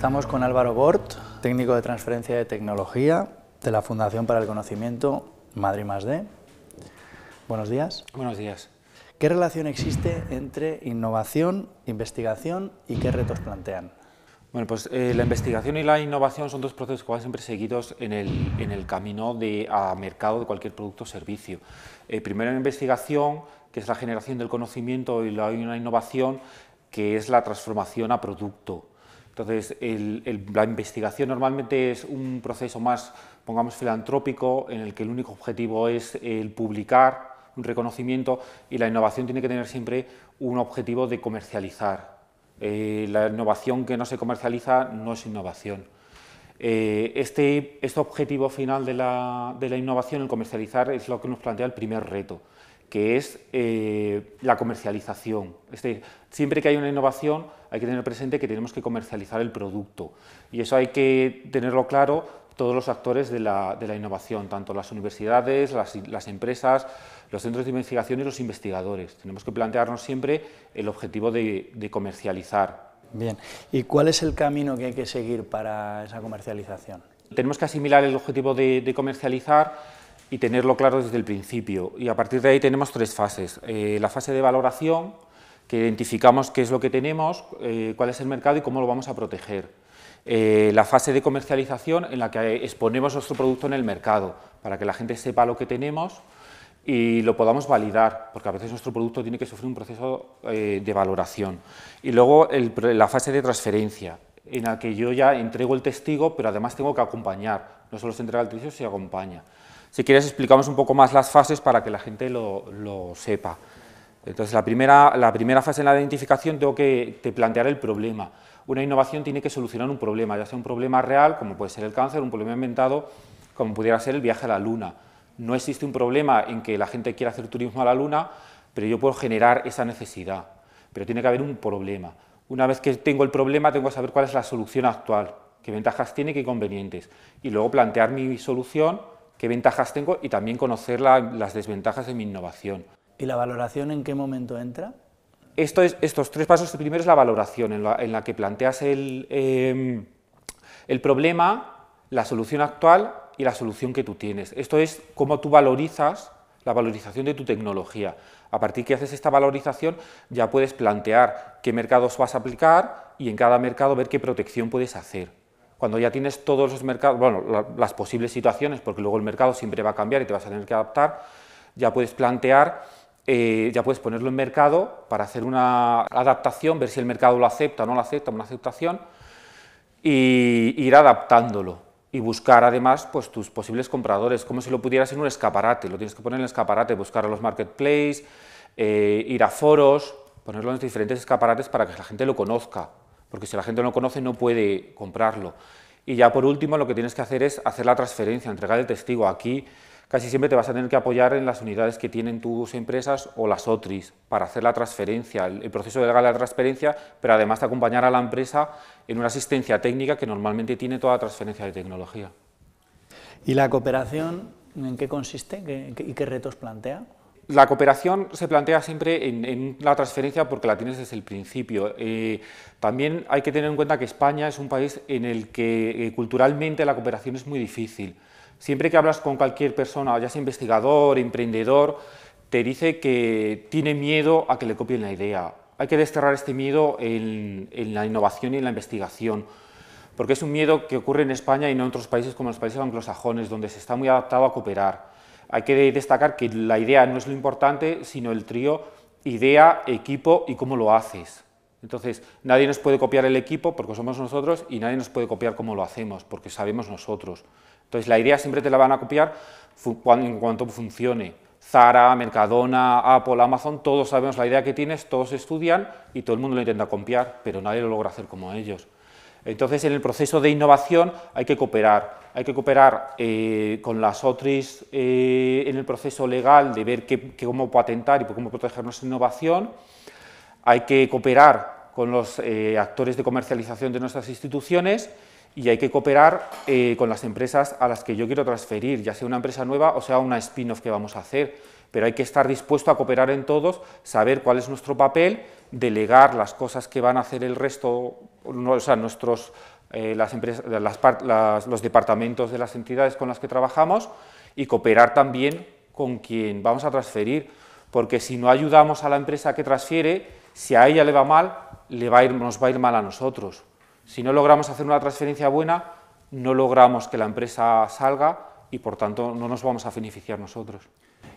Estamos con Álvaro Bort, técnico de transferencia de tecnología de la Fundación para el Conocimiento Madrid más Buenos días. Buenos días. ¿Qué relación existe entre innovación, investigación y qué retos plantean? Bueno, pues eh, la investigación y la innovación son dos procesos que van siempre seguidos en el, en el camino de, a mercado de cualquier producto o servicio. Eh, primero la investigación, que es la generación del conocimiento, y la, una innovación, que es la transformación a producto. Entonces, la investigación normalmente es un proceso más, pongamos, filantrópico, en el que el único objetivo es el publicar un reconocimiento y la innovación tiene que tener siempre un objetivo de comercializar. Eh, la innovación que no se comercializa no es innovación. Eh, este, este, objetivo final de la innovación, el comercializar, es lo que nos plantea el primer reto que es eh, la comercialización. Es decir, siempre que hay una innovación hay que tener presente que tenemos que comercializar el producto y eso hay que tenerlo claro todos los actores de la, de la innovación, tanto las universidades, las, las, empresas, los centros de investigación y los investigadores. Tenemos que plantearnos siempre el objetivo de, comercializar. Bien, ¿y cuál es el camino que hay que seguir para esa comercialización? Tenemos que asimilar el objetivo de, de comercializar y tenerlo claro desde el principio. Y a partir de ahí tenemos tres fases. Eh, la fase de valoración, que identificamos qué es lo que tenemos, eh, cuál es el mercado y cómo lo vamos a proteger. Eh, la fase de comercialización en la que exponemos nuestro producto en el mercado para que la gente sepa lo que tenemos y lo podamos validar, porque a veces nuestro producto tiene que sufrir un proceso de valoración. Y luego la fase de transferencia, en la que yo ya entrego el testigo, pero además tengo que acompañar. No solo se entrega el testigo, se acompaña. Si quieres explicamos un poco más las fases para que la gente lo, sepa. Entonces, la primera, la primera fase en la identificación tengo que plantear el problema. Una innovación tiene que solucionar un problema, ya sea un problema real, como puede ser el cáncer, un problema inventado, como pudiera ser el viaje a la luna. No existe un problema en que la gente quiera hacer turismo a la luna, pero yo puedo generar esa necesidad. Pero tiene que haber un problema. Una vez que tengo el problema, tengo que saber cuál es la solución actual, qué ventajas tiene, qué convenientes. y luego plantear mi solución qué ventajas tengo y también conocer las desventajas de mi innovación. ¿Y la valoración en qué momento entra? Esto es, estos tres pasos, el primero es la valoración, en la, que planteas em, el, problema, la solución actual y la solución que tú tienes. Esto es cómo tú valorizas la valorización de tu tecnología. A partir que haces esta valorización ya puedes plantear qué mercados vas a aplicar y en cada mercado ver qué protección puedes hacer cuando ya tienes todos los mercados, bueno, las posibles situaciones, porque luego el mercado siempre va a cambiar y te vas a tener que adaptar, ya puedes plantear, eh, ya puedes ponerlo en mercado para hacer una adaptación, ver si el mercado lo acepta o no lo acepta, una aceptación, y ir adaptándolo y buscar además pues, tus posibles compradores, como si lo pudieras en un escaparate, lo tienes que poner en el escaparate, buscar a los marketplaces, eh, ir a foros, ponerlo en diferentes escaparates para que la gente lo conozca, porque si la gente no lo conoce no puede comprarlo. Y ya por último lo que tienes que hacer es hacer la transferencia, entregar el testigo. Aquí casi siempre te vas a tener que apoyar en las unidades que tienen tus empresas o las OTRIs para hacer la transferencia, el proceso de la transferencia, pero además de acompañar a la empresa en una asistencia técnica que normalmente tiene toda la transferencia de tecnología. ¿Y la cooperación en qué consiste y qué retos plantea? La cooperación se plantea siempre en, la transferencia porque la tienes desde el principio. Eh, también hay que tener en cuenta que España es un país en el que eh, culturalmente la cooperación es muy difícil. Siempre que hablas con cualquier persona, ya sea investigador, emprendedor, te dice que tiene miedo a que le copien la idea. Hay que desterrar este miedo en, la innovación y en la investigación porque es un miedo que ocurre en España y no en otros países como los países anglosajones, donde se está muy adaptado a cooperar. Hay que destacar que la idea no es lo importante, sino el trío idea, equipo y cómo lo haces. Entonces, nadie nos puede copiar el equipo porque somos nosotros y nadie nos puede copiar cómo lo hacemos porque sabemos nosotros. Entonces, la idea siempre te la van a copiar en cuanto funcione. Zara, Mercadona, Apple, Amazon, todos sabemos la idea que tienes, todos estudian y todo el mundo lo intenta copiar, pero nadie lo logra hacer como ellos. Entonces, en el proceso de innovación hay que cooperar hay que cooperar eh, con las OTRIs eh, en el proceso legal de ver cómo patentar y cómo proteger nuestra innovación, hay que cooperar con los eh, actores de comercialización de nuestras instituciones y hay que cooperar con las empresas a las que yo quiero transferir, ya sea una empresa nueva o sea una spin-off que vamos a hacer. Pero hay que estar dispuesto a cooperar en todos, saber cuál es nuestro papel, delegar las cosas que van a hacer el resto, o sea, nuestros eh, empresas, los departamentos de las entidades con las que trabajamos y cooperar también con quien vamos a transferir, porque si no ayudamos a la empresa que transfiere, si a ella le va mal, le va a ir, nos va a ir mal a nosotros. Si no logramos hacer una transferencia buena, no logramos que la empresa salga y por tanto no nos vamos a beneficiar nosotros.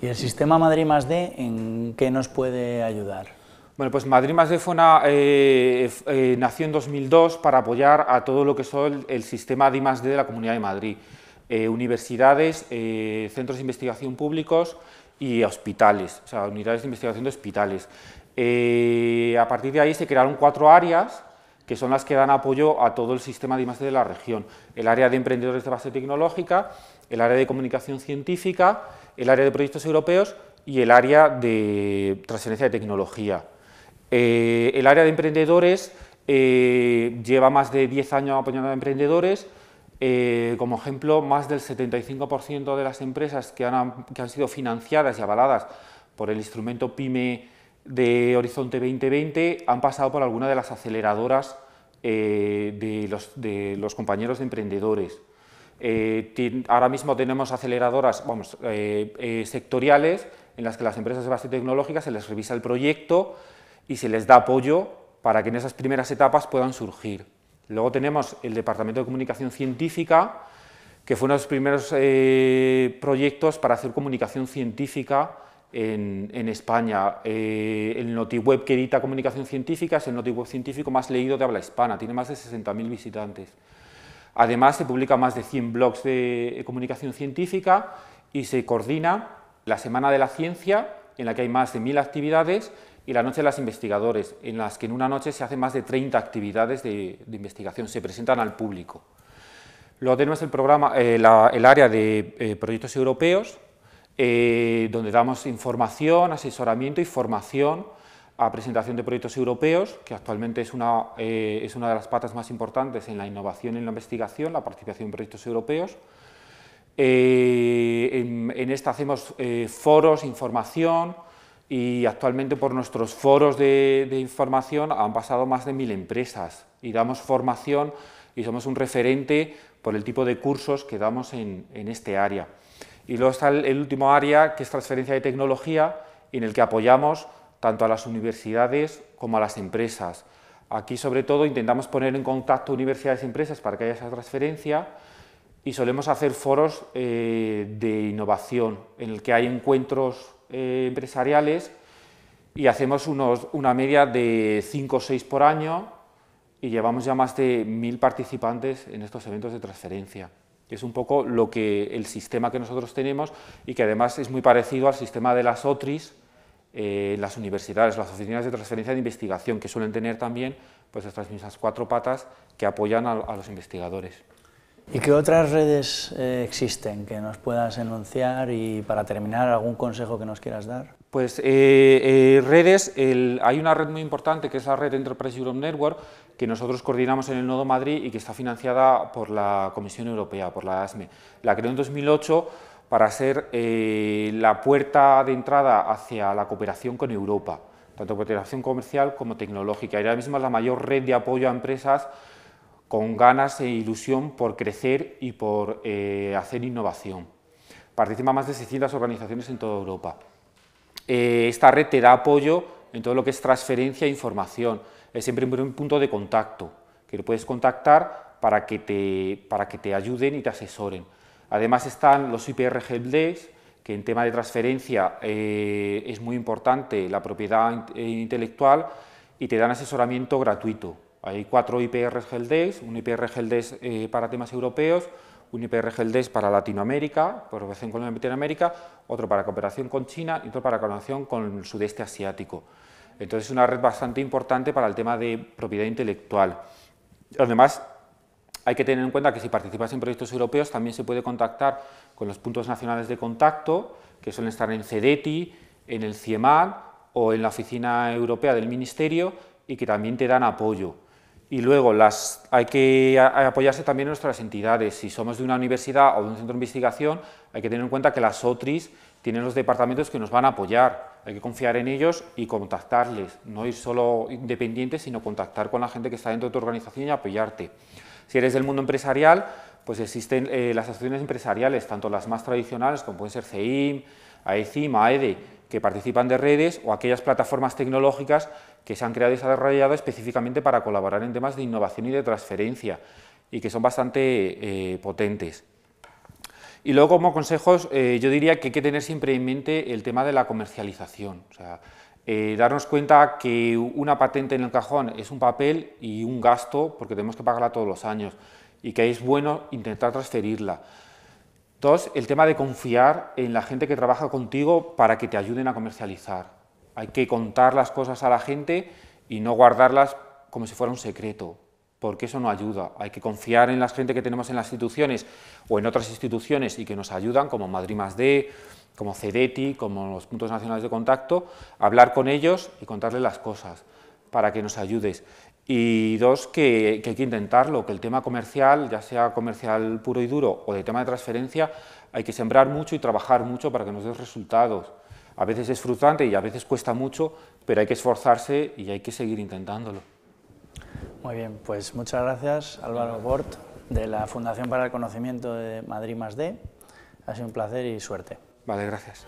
¿Y el sistema Madrid más D en qué nos puede ayudar? Bueno, pues Madrid Más eh, eh, nació en 2002 para apoyar a todo lo que son el, sistema de I+.D. de la Comunidad de Madrid, eh, universidades, centros de investigación públicos y hospitales, o sea, unidades de investigación de hospitales. a partir de ahí se crearon cuatro áreas que son las que dan apoyo a todo el sistema de I+.D. de la región. El área de emprendedores de base tecnológica, el área de comunicación científica, el área de proyectos europeos y el área de transferencia de tecnología. Eh, el área de emprendedores eh, lleva más de 10 años apoyando a emprendedores. Eh, como ejemplo, más del 75% de las empresas que han, sido financiadas y avaladas por el instrumento PYME de Horizonte 2020 han pasado por alguna de las aceleradoras de los, de, los, compañeros de emprendedores. ahora mismo tenemos aceleradoras vamos, sectoriales en las que las empresas de base tecnológica se les revisa el proyecto y se les da apoyo para que en esas primeras etapas puedan surgir. Luego tenemos el Departamento de Comunicación Científica, que fue uno de los primeros eh, proyectos para hacer comunicación científica en, España. Eh, el NotiWeb que edita comunicación científica es el NotiWeb científico más leído de habla hispana, tiene más de 60.000 visitantes. Además, se publica más de 100 blogs de comunicación científica y se coordina la Semana de la Ciencia, en la que hay más de 1.000 actividades y la noche de las investigadores, en las que en una noche se hacen más de 30 actividades de, investigación, se presentan al público. Luego tenemos el, programa, eh, el área de eh, proyectos europeos, eh, donde damos información, asesoramiento y formación a presentación de proyectos europeos, que actualmente es una, es una de las patas más importantes en la innovación y en la investigación, la participación en proyectos europeos. En, en, esta hacemos foros, información, y actualmente por nuestros foros de, información han pasado más de mil empresas y damos formación y somos un referente por el tipo de cursos que damos en, este área. Y luego está el, el, último área que es transferencia de tecnología en el que apoyamos tanto a las universidades como a las empresas. Aquí sobre todo intentamos poner en contacto universidades y empresas para que haya esa transferencia y solemos hacer foros eh, de innovación en el que hay encuentros eh, empresariales y hacemos una media de 5 o 6 por año y llevamos ya más de mil participantes en estos eventos de transferencia. Es un poco lo que el sistema que nosotros tenemos y que además es muy parecido al sistema de las OTRIs, eh, las universidades, las oficinas de transferencia de investigación, que suelen tener también pues, estas mismas cuatro patas que apoyan a los investigadores. ¿Y qué otras redes eh, existen que nos puedas enunciar y para terminar algún consejo que nos quieras dar? Pues eh, eh, redes, hay una red muy importante que es la red Enterprise Europe Network que nosotros coordinamos en el Nodo Madrid y que está financiada por la Comisión Europea, por la ASME. La creó en 2008 para ser la puerta de entrada hacia la cooperación con Europa, tanto cooperación comercial como tecnológica. Y ahora mismo es la mayor red de apoyo a empresas con ganas e ilusión por crecer y por eh, hacer innovación. Participan más de 600 organizaciones en toda Europa. Eh, esta red te da apoyo en todo lo que es transferencia e información. Es siempre un punto de contacto que puedes contactar para que te, para que te ayuden y te asesoren. Además están los IPR que en tema de transferencia eh, es muy importante la propiedad intelectual y te dan asesoramiento gratuito hay cuatro IPR GELDES, un IPR GELDES eh, para temas europeos, un IPR para Latinoamérica, otro para cooperación con China y otro para colaboración con el sudeste asiático. Entonces es una red bastante importante para el tema de propiedad intelectual. Además, hay que tener en cuenta que si participas en proyectos europeos también se puede contactar con los puntos nacionales de contacto, que suelen estar en CEDETI, en el CIEMAD o en la Oficina Europea del Ministerio y que también te dan apoyo. Y luego las, hay que apoyarse también en nuestras entidades. Si somos de una universidad o de un centro de investigación, hay que tener en cuenta que las OTRIs tienen los departamentos que nos van a apoyar. Hay que confiar en ellos y contactarles, no ir solo independiente, sino contactar con la gente que está dentro de tu organización y apoyarte. Si eres del mundo empresarial, pues existen eh, las asociaciones empresariales, tanto las más tradicionales como pueden ser CEIM, AECIM, AEDE, que participan de redes o aquellas plataformas tecnológicas que se han creado y desarrollado específicamente para colaborar en temas de innovación y de transferencia y que son bastante eh, potentes. Y luego como consejos eh, yo diría que hay que tener siempre en mente el tema de la comercialización, darnos cuenta que una patente en el cajón es un papel y un gasto porque tenemos que pagarla todos los años y que es bueno intentar transferirla. Dos, el tema de confiar en la gente que trabaja contigo para que te ayuden a comercializar. Hay que contar las cosas a la gente y no guardarlas como si fuera un secreto, porque eso no ayuda. Hay que confiar en la gente que tenemos en las instituciones o en otras instituciones y que nos ayudan, como Madrid D, como CEDETI, como los puntos nacionales de contacto, hablar con ellos y contarles las cosas para que nos ayudes. Y dos, que, hay que intentarlo, que el tema comercial, ya sea comercial puro y duro o de tema de transferencia, hay que sembrar mucho y trabajar mucho para que nos dé resultados. A veces es frustrante y a veces cuesta mucho, pero hay que esforzarse y hay que seguir intentándolo. Muy bien, pues muchas gracias Álvaro Bort de la Fundación para el Conocimiento de Madrid más D. Ha sido un placer y suerte. Vale, gracias.